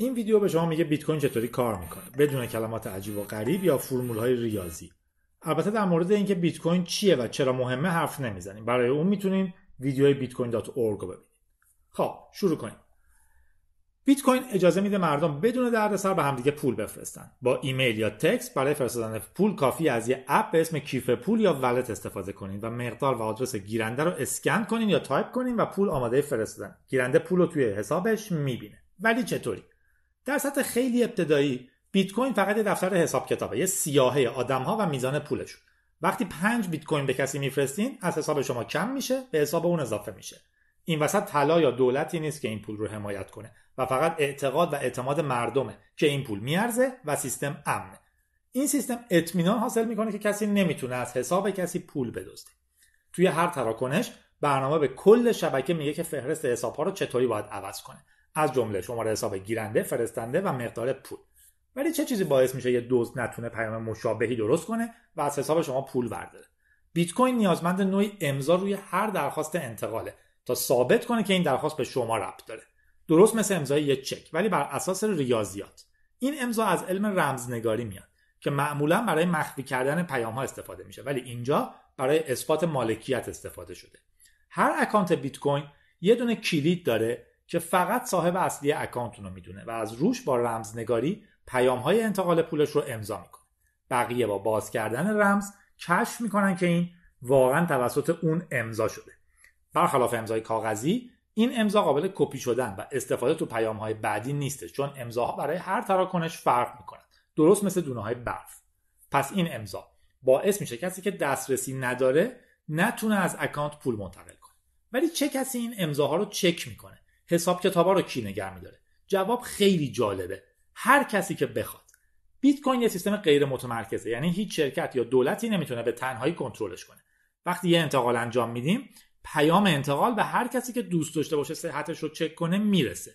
این ویدیو به شما میگه بیت کوین چطوری کار میکنه بدون کلمات عجیب و غریب یا فرمول های ریاضی البته در مورد اینکه بیت کوین چیه و چرا مهمه حرف نمیزنیم برای اون میتونین ویدیوی بیت کوین رو ببینید خب شروع کنیم بیت کوین اجازه میده مردم بدون دردسر به همدیگه پول بفرستن با ایمیل یا تکس برای فرستادن پول کافی از یه اپ به اسم کیف پول یا ولت استفاده کنید و مقدار و آدرس گیرنده رو اسکن کنین یا تایپ کنین و پول آماده فرستادن گیرنده پول توی حسابش میبینه ولی چطوری در سطح خیلی ابتدایی بیت کوین فقط یه دفتر حساب کتابه یه سیاهه ها و میزان پولشون وقتی 5 بیت کوین به کسی میفرستین از حساب شما کم میشه به حساب اون اضافه میشه این وسط طلا یا دولتی نیست که این پول رو حمایت کنه و فقط اعتقاد و اعتماد مردمه که این پول میارزه و سیستم امنه این سیستم اطمینان حاصل میکنه که کسی نمیتونه از حساب کسی پول بدزده توی هر تراکنش برنامه به کل شبکه میگه که فهرست حسابها رو چطوری باید عوض کنه از جمله شماره حساب گیرنده فرستنده و مقدار پول ولی چه چیزی باعث میشه یه دزد نتونه پیام مشابهی درست کنه و از حساب شما پول برداره بیت کوین نیازمند نوعی امضا روی هر درخواست انتقاله تا ثابت کنه که این درخواست به شما ربط داره درست مثل امضای یه چک ولی بر اساس ریاضیات این امضا از علم رمزنگاری میاد که معمولا برای مخفی کردن پیام ها استفاده میشه ولی اینجا برای اثبات مالکیت استفاده شده هر اکانت بیت کوین یه دونه کلید داره که فقط صاحب اصلی اکانتون رو میدونه و از روش با رمزنگاری پیام های انتقال پولش رو امضا میکنه بقیه با باز کردن رمز کشف میکنن که این واقعا توسط اون امضا شده برخلاف امضای کاغذی این امضا قابل کپی شدن و استفاده تو پیام های بعدی نیسته چون امضاها برای هر تراکنش فرق میکنن درست مثل دونه های برف پس این امضا باعث میشه کسی که دسترسی نداره نتونه از اکانت پول منتقل کنه ولی چه کسی این امضاها رو چک میکنه حساب کتابا رو کی نگه میداره جواب خیلی جالبه هر کسی که بخواد بیت کوین یه سیستم غیر متمرکزه یعنی هیچ شرکت یا دولتی نمیتونه به تنهایی کنترلش کنه وقتی یه انتقال انجام میدیم پیام انتقال به هر کسی که دوست داشته باشه صحتش رو چک کنه میرسه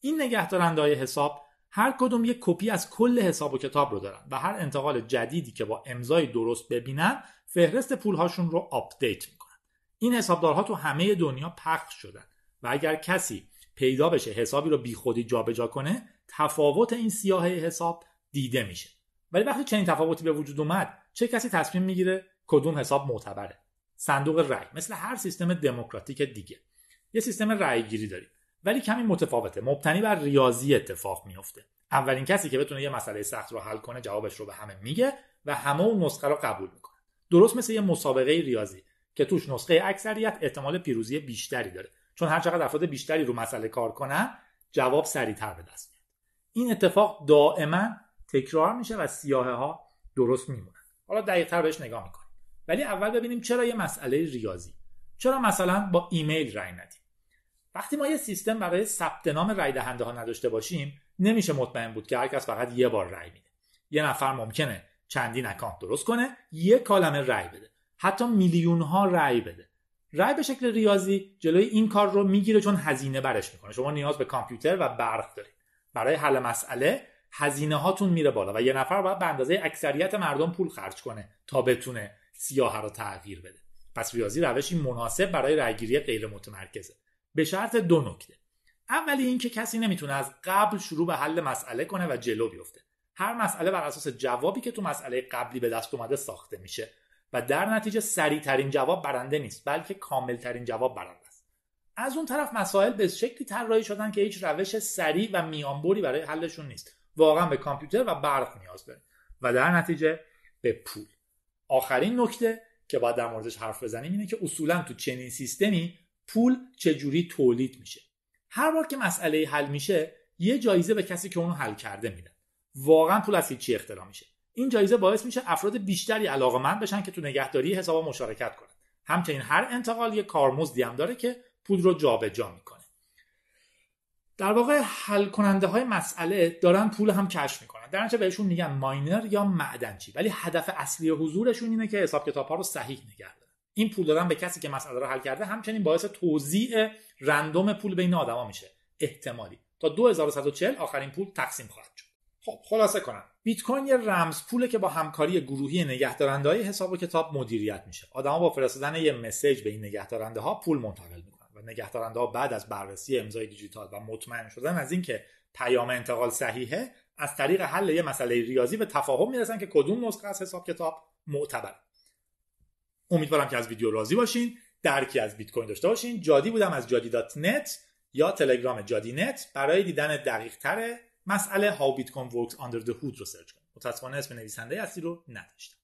این نگهدارنده حساب هر کدوم یه کپی از کل حساب و کتاب رو دارن و هر انتقال جدیدی که با امضای درست ببینن فهرست پولهاشون رو آپدیت میکنن این حسابدارها تو همه دنیا پخش شدن و اگر کسی پیدا بشه حسابی رو بیخودی جابجا کنه تفاوت این سیاه حساب دیده میشه ولی وقتی چنین تفاوتی به وجود اومد چه کسی تصمیم میگیره کدوم حساب معتبره صندوق رأی مثل هر سیستم دموکراتیک دیگه یه سیستم گیری داریم ولی کمی متفاوته مبتنی بر ریاضی اتفاق میفته اولین کسی که بتونه یه مسئله سخت رو حل کنه جوابش رو به همه میگه و همه اون نسخه رو قبول میکنه درست مثل یه مسابقه ریاضی که توش نسخه اکثریت احتمال پیروزی بیشتری داره چون هر چقدر افراد بیشتری رو مسئله کار کنن جواب سریعتر به دست میاد این اتفاق دائما تکرار میشه و سیاهه ها درست میمونن حالا دقیقتر بهش نگاه میکنیم ولی اول ببینیم چرا یه مسئله ریاضی چرا مثلا با ایمیل رای ندیم وقتی ما یه سیستم برای ثبت نام رای دهنده ها نداشته باشیم نمیشه مطمئن بود که هرکس فقط یه بار رای میده یه نفر ممکنه چندین اکانت درست کنه یه کالمه رای بده حتی میلیون ها رای بده رای به شکل ریاضی جلوی این کار رو میگیره چون هزینه برش میکنه شما نیاز به کامپیوتر و برق دارید برای حل مسئله هزینه هاتون میره بالا و یه نفر باید به اندازه اکثریت مردم پول خرج کنه تا بتونه سیاه رو تغییر بده پس ریاضی روشی مناسب برای رأیگیری غیر متمرکزه به شرط دو نکته اولی اینکه کسی نمیتونه از قبل شروع به حل مسئله کنه و جلو بیفته هر مسئله بر اساس جوابی که تو مسئله قبلی به دست اومده ساخته میشه و در نتیجه سریع ترین جواب برنده نیست بلکه کامل ترین جواب برنده است از اون طرف مسائل به شکلی طراحی شدن که هیچ روش سریع و میانبری برای حلشون نیست واقعا به کامپیوتر و برق نیاز داره و در نتیجه به پول آخرین نکته که باید در موردش حرف بزنیم اینه که اصولا تو چنین سیستمی پول چجوری تولید میشه هر بار که مسئله حل میشه یه جایزه به کسی که اونو حل کرده میدن واقعا پول از هیچی اختراع میشه این جایزه باعث میشه افراد بیشتری علاقمند بشن که تو نگهداری حساب مشارکت کنن همچنین هر انتقال یه کارمزدی هم داره که پول رو جابجا جا میکنه در واقع حل کننده های مسئله دارن پول هم کش میکنن در بهشون میگن ماینر یا معدنچی ولی هدف اصلی حضورشون اینه که حساب کتاب ها رو صحیح نگه دارن این پول دادن به کسی که مسئله رو حل کرده همچنین باعث توزیع رندوم پول بین آدما میشه احتمالی تا 2140 آخرین پول تقسیم خواهد شد خلاصه کنم بیت کوین یه رمز پوله که با همکاری گروهی نگهدارنده های حساب و کتاب مدیریت میشه آدما با فرستادن یه مسیج به این نگهدارنده ها پول منتقل میکنن و نگهدارنده ها بعد از بررسی امضای دیجیتال و مطمئن شدن از اینکه پیام انتقال صحیحه از طریق حل یه مسئله ریاضی به تفاهم میرسن که کدوم نسخه از حساب کتاب معتبره امیدوارم که از ویدیو راضی باشین درکی از بیت کوین داشته باشین جادی بودم از نت یا تلگرام جادی برای دیدن دقیق مسئله How Bitcoin Works Under the Hood رو سرچ کن متاسفانه اسم نویسنده اصلی رو نداشتم